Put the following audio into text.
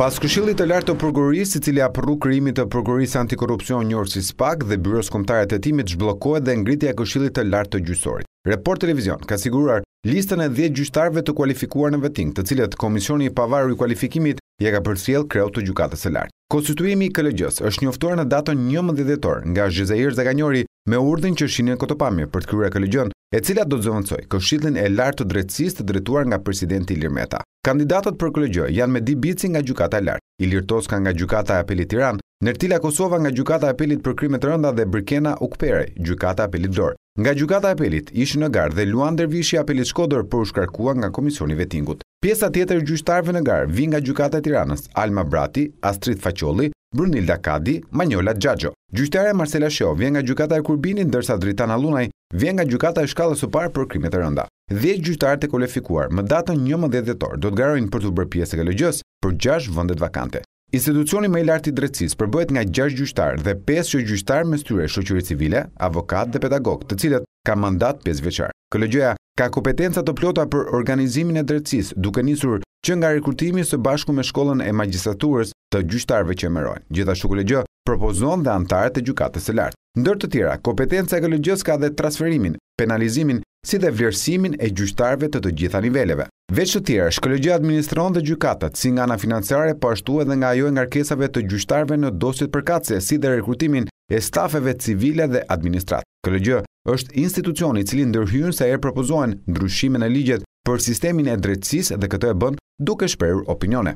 Pas këshillit të lartë të prokurorisë, i cili apërru kryimit të prokurorisë antikorupcion njërë si SPAK dhe byros komtarët të timit zhblokohet dhe ngritja këshillit të lartë të gjysorit. Report Televizion ka sigurar listën e 10 gjyqtarëve të kualifikuar në veting, të cilët Komisioni i Pavarur i Kualifikimit ja ka përcjell kreu të gjykatës së lartë. Konstituimi i KLG-s është njoftuar në datën një dhjetor nga Gjëzajir Zaganjori me urdhën që shinin këto pamje për të kryer klg e cila do zonësoj këshillin e lartë të drejtësis të dretuar nga presidenti Ilir Meta. Kandidatët për kolegjoj janë me di bici nga gjukata lartë, Ilir Toska nga gjukata apelit Tiran, Nertila Kosova nga gjukata apelit për krimet rënda dhe Brkena Ukpere, gjukata apelit Dorë. Nga gjukata apelit ishë në garë dhe Luan Dervishi apelit Shkodër për u shkarkua nga komisioni vetingut. Pjesa tjetër gjyqtarëve në garë vi nga gjykata e Tiranës, Alma Brati, Astrid Faqolli, Brunilda Kadi, Manjola Xhaxho. Gjyqtarja Marcela Sheo nga gjykata e Kurbinit, ndërsa Dritana Lunaj vjen nga gjykata e shkallës së parë për krimet e rënda. 10 gjyqtarë të kualifikuar më datën 11 dhjetor do të garojnë për të bërë pjesë e lëgjës për 6 vendet vakante. Institucioni më i lartë i drejtësisë përbohet nga 6 gjyqtarë dhe 5 gjyqtarë me shtyrë shoqëri civile, avokat dhe pedagog, të cilët kanë mandat 5 vjeçar. Kolegjoja ka kompetenca të plota për organizimin e drejtësisë, duke nisur që nga rekrutimi së bashku me shkollën e magjistraturës të gjyqtarëve që emerojnë. Gjithashtu kolegjo propozon dhe antarët e gjykatës së lartë. Ndër të tjera, kompetenca e ekologjës ka dhe transferimin, penalizimin, si dhe vlerësimin e gjyqtarëve të të gjitha niveleve. Veç të tjera, shkollëgjia administron dhe gjykatat, si nga ana financiare, po ashtu edhe nga ajo e ngarkesave të gjyqtarëve në dosjet përkatëse, si dhe rekrutimin e stafeve civile dhe administrat. Kollegjë është institucioni i cili ndërhyjnë se e propozojnë ndryshime në ligjet për sistemin e drejtësisë dhe këtë e bën duke shperur opinione.